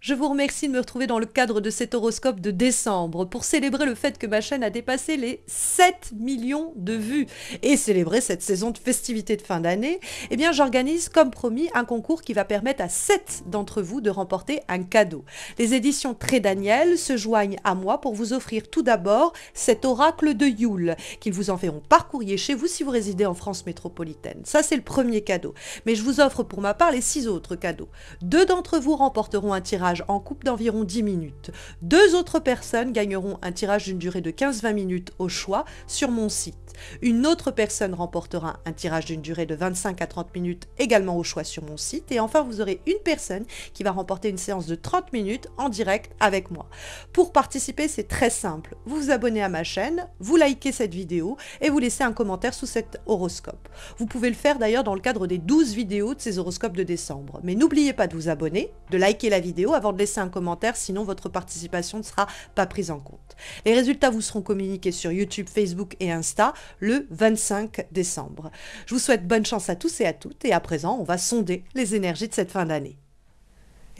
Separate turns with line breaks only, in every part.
Je vous remercie de me retrouver dans le cadre de cet horoscope de décembre pour célébrer le fait que ma chaîne a dépassé les 7 millions de vues et célébrer cette saison de festivités de fin d'année. Eh bien, j'organise comme promis un concours qui va permettre à 7 d'entre vous de remporter un cadeau. Les éditions Très Daniel se joignent à moi pour vous offrir tout d'abord cet oracle de Yule qu'ils vous enverront par courrier chez vous si vous résidez en France métropolitaine. Ça, c'est le premier cadeau. Mais je vous offre pour ma part les 6 autres cadeaux. Deux d'entre vous remporteront un tirage en coupe d'environ 10 minutes. Deux autres personnes gagneront un tirage d'une durée de 15-20 minutes au choix sur mon site. Une autre personne remportera un tirage d'une durée de 25 à 30 minutes, également au choix sur mon site. Et enfin, vous aurez une personne qui va remporter une séance de 30 minutes en direct avec moi. Pour participer, c'est très simple. Vous vous abonnez à ma chaîne, vous likez cette vidéo et vous laissez un commentaire sous cet horoscope. Vous pouvez le faire d'ailleurs dans le cadre des 12 vidéos de ces horoscopes de décembre. Mais n'oubliez pas de vous abonner, de liker la vidéo avant de laisser un commentaire, sinon votre participation ne sera pas prise en compte. Les résultats vous seront communiqués sur YouTube, Facebook et Insta le 25 décembre. Je vous souhaite bonne chance à tous et à toutes et à présent on va sonder les énergies de cette fin d'année.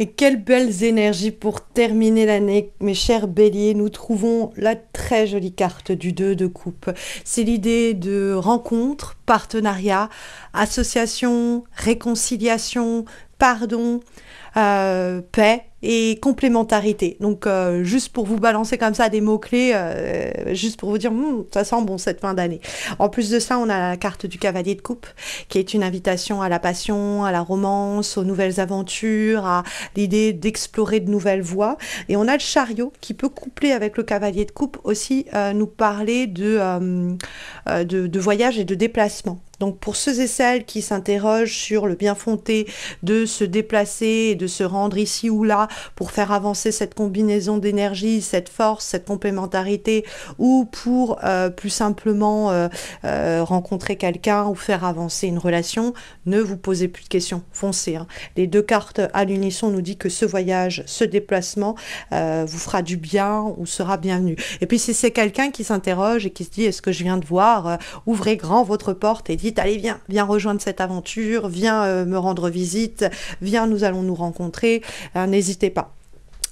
Et quelles belles énergies pour terminer l'année, mes chers béliers. Nous trouvons la très jolie carte du 2 de coupe. C'est l'idée de rencontre, partenariat, association, réconciliation, pardon, euh, paix, et complémentarité. Donc, euh, juste pour vous balancer comme ça des mots-clés, euh, juste pour vous dire, hmm, ça sent bon cette fin d'année. En plus de ça, on a la carte du cavalier de coupe, qui est une invitation à la passion, à la romance, aux nouvelles aventures, à l'idée d'explorer de nouvelles voies. Et on a le chariot, qui peut coupler avec le cavalier de coupe aussi euh, nous parler de, de, de voyage et de déplacement. Donc pour ceux et celles qui s'interrogent sur le bien fondé de se déplacer et de se rendre ici ou là pour faire avancer cette combinaison d'énergie, cette force, cette complémentarité, ou pour euh, plus simplement euh, euh, rencontrer quelqu'un ou faire avancer une relation, ne vous posez plus de questions, foncez. Hein. Les deux cartes à l'unisson nous dit que ce voyage, ce déplacement vous fera du bien ou sera bienvenu. Et puis si c'est quelqu'un qui s'interroge et qui se dit est-ce que je viens de voir, ouvrez grand votre porte et dites allez viens, viens rejoindre cette aventure, viens euh, me rendre visite, viens nous allons nous rencontrer, hein, n'hésitez pas.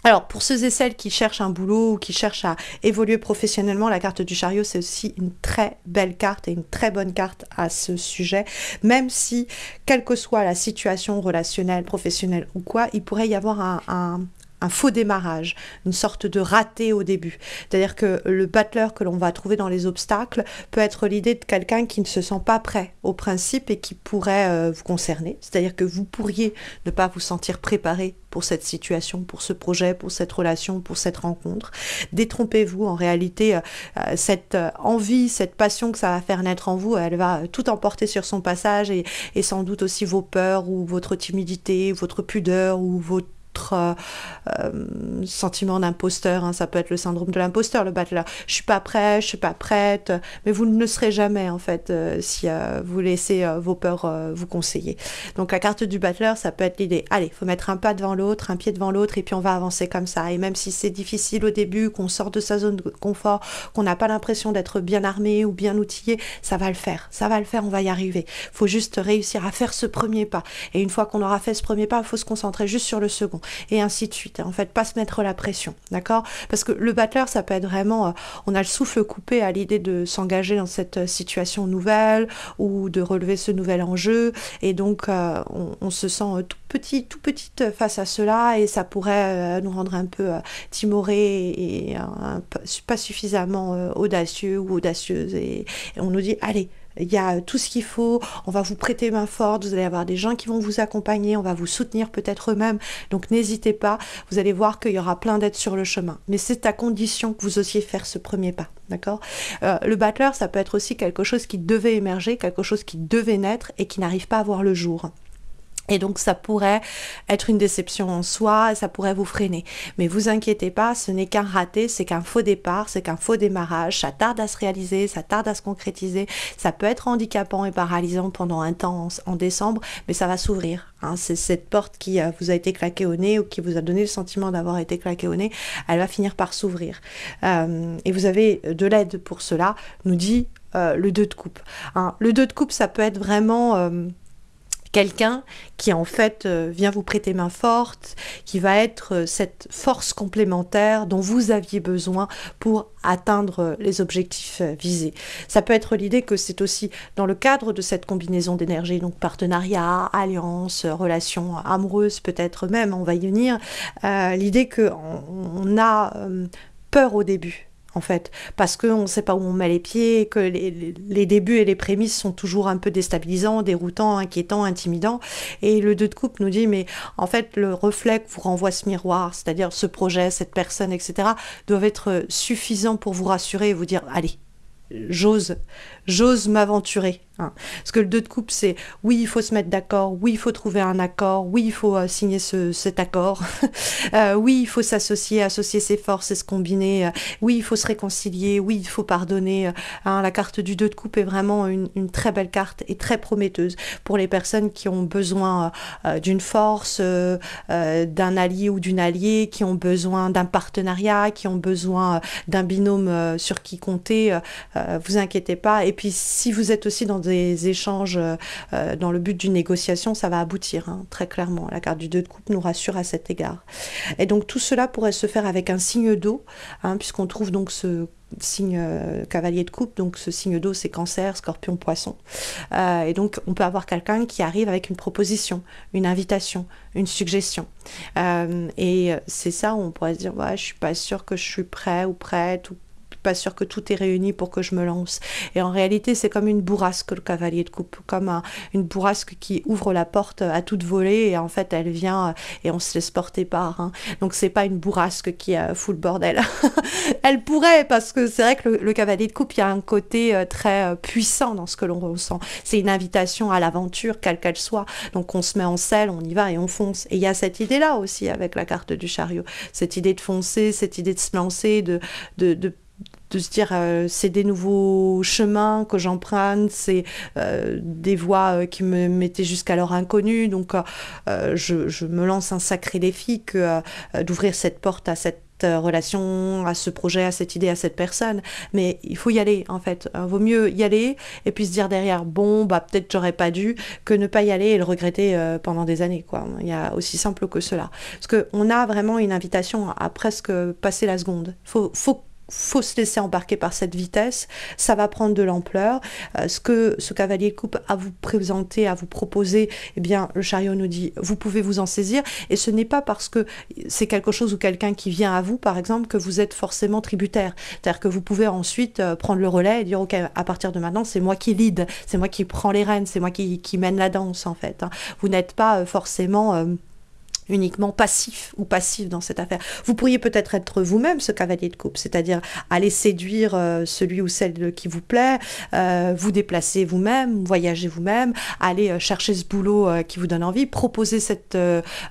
Alors pour ceux et celles qui cherchent un boulot ou qui cherchent à évoluer professionnellement, la carte du chariot c'est aussi une très belle carte et une très bonne carte à ce sujet, même si quelle que soit la situation relationnelle, professionnelle ou quoi, il pourrait y avoir un un faux démarrage, une sorte de raté au début. C'est-à-dire que le battleur que l'on va trouver dans les obstacles peut être l'idée de quelqu'un qui ne se sent pas prêt au principe et qui pourrait euh, vous concerner. C'est-à-dire que vous pourriez ne pas vous sentir préparé pour cette situation, pour ce projet, pour cette relation, pour cette rencontre. Détrompez-vous, en réalité, euh, euh, cette envie, cette passion que ça va faire naître en vous, elle va tout emporter sur son passage et, et sans doute aussi vos peurs ou votre timidité, votre pudeur ou votre euh, euh, sentiment d'imposteur. Hein. Ça peut être le syndrome de l'imposteur, le battleur Je suis pas prêt, je suis pas prête. Mais vous ne serez jamais en fait euh, si vous laissez vos peurs vous conseiller. Donc la carte du battleur ça peut être l'idée. Allez, faut mettre un pas devant l'autre, un pied devant l'autre, et puis on va avancer comme ça. Et même si c'est difficile au début, qu'on sort de sa zone de confort, qu'on n'a pas l'impression d'être bien armé ou bien outillé, ça va le faire. Ça va le faire. On va y arriver. Faut juste réussir à faire ce premier pas. Et une fois qu'on aura fait ce premier pas, il faut se concentrer juste sur le second et ainsi de suite. Hein. En fait, pas se mettre la pression, d'accord Parce que le battleur, ça peut être vraiment, euh, on a le souffle coupé à l'idée de s'engager dans cette euh, situation nouvelle ou de relever ce nouvel enjeu, et donc euh, on, se sent tout petit, tout petite face à cela, et ça pourrait nous rendre un peu timoré et pas suffisamment audacieux ou audacieuse, et on nous dit allez il y a euh, tout ce qu'il faut. On va vous prêter main forte. Vous allez avoir des gens qui vont vous accompagner. On va vous soutenir peut-être eux-mêmes. Donc n'hésitez pas. Vous allez voir qu'il y aura plein d'aides sur le chemin. Mais c'est à condition que vous osiez faire ce premier pas. D'accord euh, Le battleur, ça peut être aussi quelque chose qui devait émerger, quelque chose qui devait naître et qui n'arrive pas à voir le jour. Et donc ça pourrait être une déception en soi, ça pourrait vous freiner. Mais vous inquiétez pas, ce n'est qu'un raté, c'est qu'un faux départ, c'est qu'un faux démarrage, ça tarde à se réaliser, ça tarde à se concrétiser, ça peut être handicapant et paralysant pendant un temps en, décembre, mais ça va s'ouvrir. Hein. C'est cette porte qui euh, vous a été claquée au nez ou qui vous a donné le sentiment d'avoir été claquée au nez, elle va finir par s'ouvrir. Euh, et vous avez euh, de l'aide pour cela, nous dit le 2 de coupe. Hein. Le 2 de coupe, ça peut être vraiment quelqu'un qui en fait euh, vient vous prêter main forte, qui va être euh, cette force complémentaire dont vous aviez besoin pour atteindre euh, les objectifs visés. Ça peut être l'idée que c'est aussi dans le cadre de cette combinaison d'énergie, donc partenariat, alliance, relation amoureuse peut-être même, on va y venir, l'idée qu'on on a peur au début en fait, parce qu'on ne sait pas où on met les pieds, que les, débuts et les prémices sont toujours un peu déstabilisants, déroutants, inquiétants, intimidants. Et le deux de coupe nous dit, mais en fait, le reflet que vous renvoie ce miroir, c'est-à-dire ce projet, cette personne, etc., doivent être suffisants pour vous rassurer et vous dire, allez, j'ose, j'ose m'aventurer. Hein. Parce que le 2 de coupe, c'est oui, il faut se mettre d'accord, oui, il faut trouver un accord, oui, il faut euh, signer cet accord, euh, oui, il faut s'associer, associer ses forces et se combiner, euh, oui, il faut se réconcilier, oui, il faut pardonner. Hein. La carte du 2 de coupe est vraiment une, très belle carte et très prometteuse pour les personnes qui ont besoin d'une force, d'un allié ou d'une alliée, qui ont besoin d'un partenariat, qui ont besoin d'un binôme sur qui compter. vous inquiétez pas. Et puis, si vous êtes aussi dans des échanges euh, euh, dans le but d'une négociation, ça va aboutir, hein, très clairement. La carte du 2 de coupe nous rassure à cet égard. Et donc tout cela pourrait se faire avec un signe d'eau, hein, puisqu'on trouve donc ce signe euh, cavalier de coupe, donc ce signe d'eau c'est cancer, scorpion, poisson. et donc on peut avoir quelqu'un qui arrive avec une proposition, une invitation, une suggestion. et c'est ça où on pourrait se dire, ouais, je suis pas sûr que je suis prêt ou prête ou pas sûr que tout est réuni pour que je me lance. Et en réalité, c'est comme une bourrasque, le cavalier de coupe, comme une bourrasque qui ouvre la porte à toute volée et en fait, elle vient euh, et on se laisse porter par. Hein. Donc, c'est pas une bourrasque qui a fout le bordel. elle pourrait, parce que c'est vrai que le, cavalier de coupe, il y a un côté euh, très euh, puissant dans ce que l'on ressent. C'est une invitation à l'aventure, quelle qu'elle soit. Donc, on se met en selle, on y va et on fonce. Et il y a cette idée-là aussi avec la carte du chariot. Cette idée de foncer, cette idée de se lancer, de de se dire euh, c'est des nouveaux chemins que j'emprunte, c'est euh, des voies euh, qui me m'étaient jusqu'alors inconnues. Donc je, me lance un sacré défi que d'ouvrir cette porte à cette relation, à ce projet, à cette idée, à cette personne. Mais il faut y aller, en fait. Vaut mieux y aller et puis se dire derrière, bon, bah, peut-être j'aurais pas dû, que ne pas y aller et le regretter pendant des années, quoi. Il y a aussi simple que cela. Parce on a vraiment une invitation à presque passer la seconde. Faut, faut faut se laisser embarquer par cette vitesse, ça va prendre de l'ampleur. Euh, ce que ce cavalier coupe à vous présenter, à vous proposer, eh bien, le chariot nous dit, vous pouvez vous en saisir. Et ce n'est pas parce que c'est quelque chose ou quelqu'un qui vient à vous, par exemple, que vous êtes forcément tributaire. C'est-à-dire que vous pouvez ensuite euh, prendre le relais et dire, OK, à partir de maintenant, c'est moi qui lead, c'est moi qui prends les rênes, c'est moi qui, mène la danse, en fait. Hein. Vous n'êtes pas euh, forcément uniquement passif ou passif dans cette affaire. Vous pourriez peut-être être, être vous même ce cavalier de coupe, c'est-à-dire aller séduire euh, celui ou celle qui vous plaît, euh, vous déplacer vous-même, voyager vous-même, aller euh, chercher ce boulot qui vous donne envie, proposer cette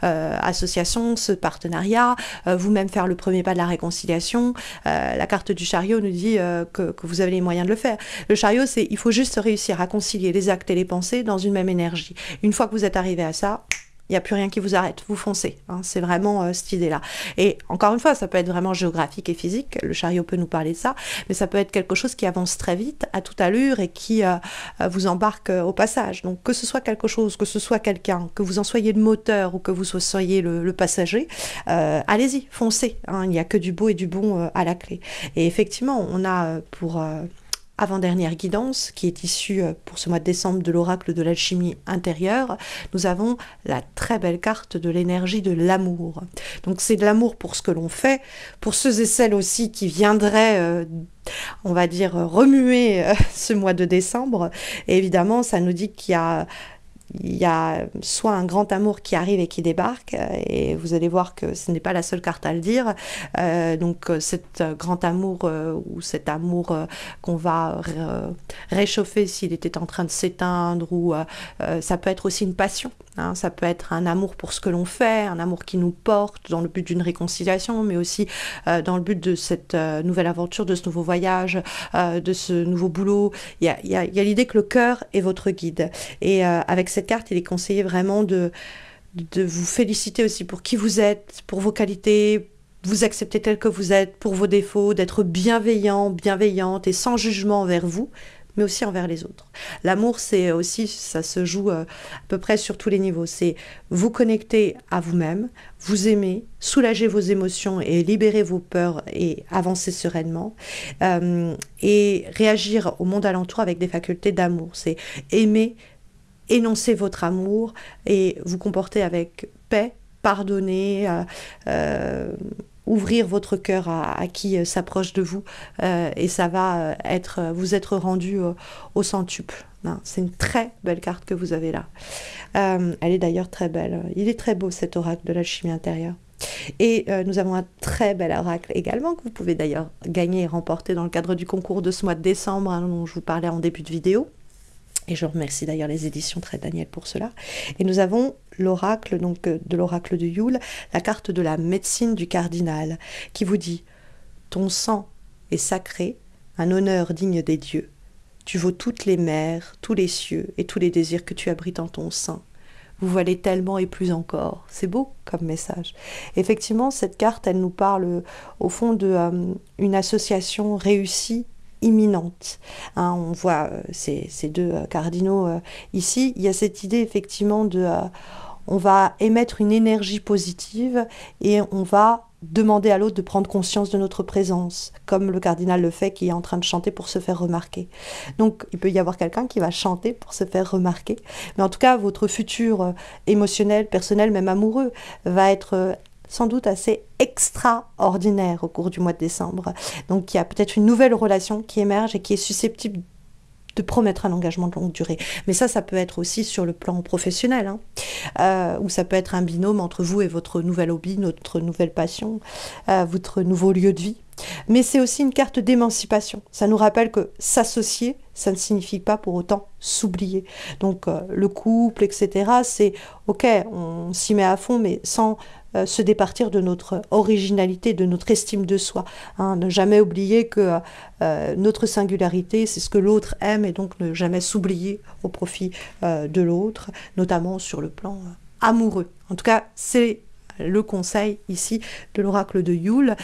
association, ce partenariat, vous-même faire le premier pas de la réconciliation. la carte du chariot nous dit que, que, vous avez les moyens de le faire. Le chariot, c'est il faut juste réussir à concilier les actes et les pensées dans une même énergie. Une fois que vous êtes arrivé à ça, il n'y a plus rien qui vous arrête, vous foncez. Hein. c'est vraiment euh, cette idée-là. Et encore une fois, ça peut être vraiment géographique et physique, le chariot peut nous parler de ça, mais ça peut être quelque chose qui avance très vite, à toute allure, et qui euh, euh, vous embarque au passage. Donc que ce soit quelque chose, que ce soit quelqu'un, que vous en soyez le moteur ou que vous soyez le, passager, allez-y, foncez. Hein. il n'y a que du beau et du bon à la clé. Et effectivement, on a pour avant-dernière guidance, qui est issue euh, pour ce mois de décembre de l'oracle de l'alchimie intérieure, nous avons la très belle carte de l'énergie de l'amour. Donc c'est de l'amour pour ce que l'on fait, pour ceux et celles aussi qui viendraient... Euh, on va dire remuer euh, ce mois de décembre. évidemment, ça nous dit qu'il y a il y a soit un grand amour qui arrive et qui débarque, euh, et vous allez voir que ce n'est pas la seule carte à le dire. Euh, donc euh, cet grand amour ou cet amour qu'on va réchauffer s'il était en train de s'éteindre, ou ça peut être aussi une passion. Hein, ça peut être un amour pour ce que l'on fait, un amour qui nous porte dans le but d'une réconciliation, mais aussi euh, dans le but de cette euh, nouvelle aventure, de ce nouveau voyage, euh, de ce nouveau boulot. Il y a, l'idée que le cœur est votre guide. Et avec cette carte, il est conseillé vraiment de, de vous féliciter aussi pour qui vous êtes, pour vos qualités, vous accepter tel que vous êtes, pour vos défauts, d'être bienveillant, bienveillante et sans jugement envers vous, mais aussi envers les autres. L'amour, c'est aussi, ça se joue euh, à peu près sur tous les niveaux. C'est vous connecter à vous-même, vous aimer, soulager vos émotions et libérer vos peurs et avancer sereinement. Euh, et réagir au monde alentour avec des facultés d'amour. C'est aimer, énoncer votre amour et vous comporter avec paix, pardonner. Euh, euh ouvrir votre cœur à, qui euh, s'approche de vous euh, et ça va euh, être vous être rendu au centuple. Hein, c'est une très belle carte que vous avez là. elle est d'ailleurs très belle. Il est très beau cet oracle de l'alchimie intérieure. Et nous avons un très bel oracle également que vous pouvez d'ailleurs gagner et remporter dans le cadre du concours de ce mois de décembre hein, dont je vous parlais en début de vidéo. Et je remercie d'ailleurs les éditions Très Daniel pour cela. Et nous avons l'oracle, donc euh, de l'oracle de Yule, la carte de la médecine du cardinal, qui vous dit Ton sang est sacré, un honneur digne des dieux. Tu vaux toutes les mers, tous les cieux et tous les désirs que tu abrites en ton sein. Vous valez tellement et plus encore. C'est beau comme message. Effectivement, cette carte, elle nous parle au fond d'une euh, une association réussie imminente. Hein, on voit euh, ces, deux euh, cardinaux euh, ici. Il y a cette idée effectivement de on va émettre une énergie positive et on va demander à l'autre de prendre conscience de notre présence, comme le cardinal le fait qui est en train de chanter pour se faire remarquer. Donc il peut y avoir quelqu'un qui va chanter pour se faire remarquer. Mais en tout cas, votre futur émotionnel, personnel, même amoureux, va être sans doute assez extraordinaire au cours du mois de décembre. Donc il y a peut-être une nouvelle relation qui émerge et qui est susceptible de promettre un engagement de longue durée. Mais ça, ça peut être aussi sur le plan professionnel, où hein. euh, ou ça peut être un binôme entre vous et votre nouvel hobby, notre nouvelle passion, euh, votre nouveau lieu de vie. Mais c'est aussi une carte d'émancipation. Ça nous rappelle que s'associer, ça ne signifie pas pour autant s'oublier. Donc euh, le couple, etc., c'est ok, on s'y met à fond, mais sans euh, se départir de notre originalité, de notre estime de soi. Hein. ne jamais oublier que euh, notre singularité, c'est ce que l'autre aime, et donc ne jamais s'oublier au profit de l'autre, notamment sur le plan amoureux. En tout cas, c'est le conseil ici de l'oracle de Yule.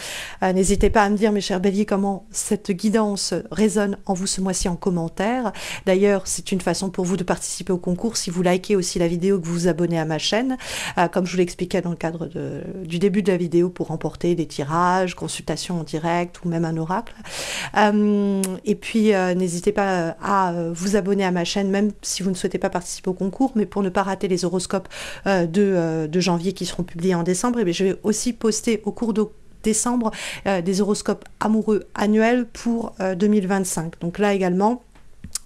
Euh, n'hésitez pas à me dire, mes chers béliers, comment cette guidance résonne en vous ce mois-ci en commentaire. D'ailleurs, c'est une façon pour vous de participer au concours si vous likez aussi la vidéo, que vous vous abonnez à ma chaîne, euh, comme je vous l'expliquais dans le cadre du début de la vidéo, pour remporter des tirages, consultations en direct ou même un oracle. Euh, et puis, n'hésitez pas à vous abonner à ma chaîne, même si vous ne souhaitez pas participer au concours, mais pour ne pas rater les horoscopes de, de janvier qui seront publiés en décembre, et eh je vais aussi poster au cours de décembre euh, des horoscopes amoureux annuels pour 2025. Euh, Donc là également,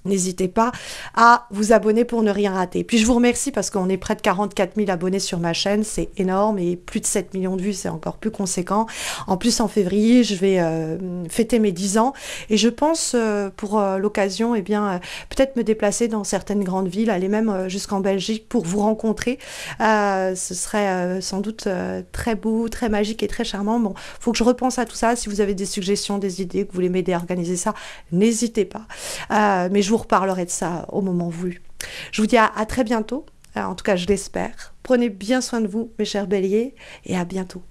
N'hésitez pas à vous abonner pour ne rien rater. Puis je vous remercie parce qu'on est près de 44 000 abonnés sur ma chaîne, c'est énorme et plus de 7 millions de vues, c'est encore plus conséquent. En plus, en février, je vais euh, fêter mes 10 ans et je pense euh, pour euh, l'occasion, eh bien peut-être me déplacer dans certaines grandes villes, aller même jusqu'en Belgique pour vous rencontrer. ce serait sans doute très beau, très magique et très charmant. Bon, faut que je repense à tout ça. Si vous avez des suggestions, des idées, que vous voulez m'aider à organiser ça, n'hésitez pas. mais je vous parlerai de ça au moment voulu. Je vous dis à très bientôt, euh, en tout cas je l'espère. Prenez bien soin de vous, mes chers béliers, et à bientôt.